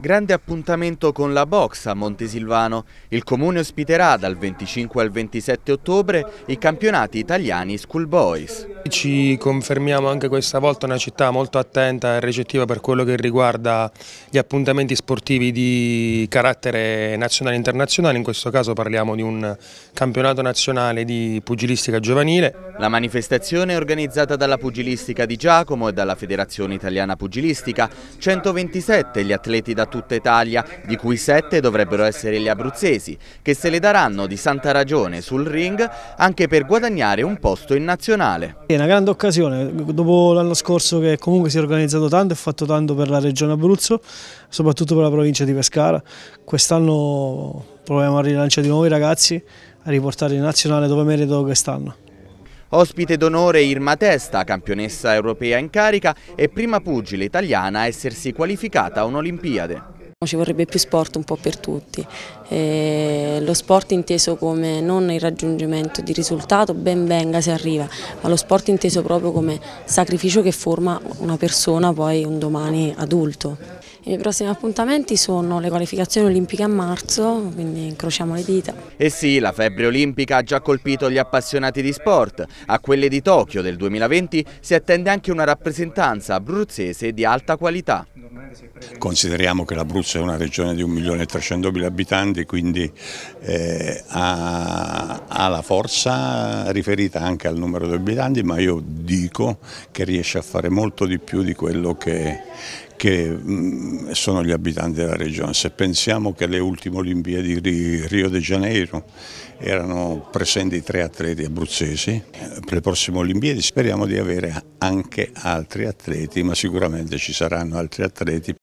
Grande appuntamento con la box a Montesilvano. Il comune ospiterà dal 25 al 27 ottobre i campionati italiani Schoolboys. Ci confermiamo anche questa volta una città molto attenta e recettiva per quello che riguarda gli appuntamenti sportivi di carattere nazionale e internazionale. In questo caso parliamo di un campionato nazionale di pugilistica giovanile. La manifestazione è organizzata dalla Pugilistica di Giacomo e dalla Federazione Italiana Pugilistica. 127 gli atleti da tutta Italia, di cui sette dovrebbero essere gli abruzzesi, che se le daranno di santa ragione sul ring anche per guadagnare un posto in nazionale. È una grande occasione, dopo l'anno scorso che comunque si è organizzato tanto e fatto tanto per la regione Abruzzo, soprattutto per la provincia di Pescara, quest'anno proviamo a rilanciare di nuovo i ragazzi, a riportare in nazionale dove merito quest'anno. Ospite d'onore Irma Testa, campionessa europea in carica e prima pugile italiana a essersi qualificata a un'Olimpiade. Ci vorrebbe più sport un po' per tutti, e lo sport inteso come non il raggiungimento di risultato, ben venga se arriva, ma lo sport inteso proprio come sacrificio che forma una persona poi un domani adulto. I miei prossimi appuntamenti sono le qualificazioni olimpiche a marzo, quindi incrociamo le dita. E eh sì, la febbre olimpica ha già colpito gli appassionati di sport. A quelle di Tokyo del 2020 si attende anche una rappresentanza abruzzese di alta qualità. Consideriamo che l'Abruzzo è una regione di 1.300.000 abitanti, quindi eh, ha, ha la forza riferita anche al numero di abitanti, ma io dico che riesce a fare molto di più di quello che, che mm, sono gli abitanti della regione. Se pensiamo che le ultime Olimpiadi di Rio de Janeiro erano presenti tre atleti abruzzesi, per le prossime Olimpiadi speriamo di avere anche altri atleti, ma sicuramente ci saranno altri atleti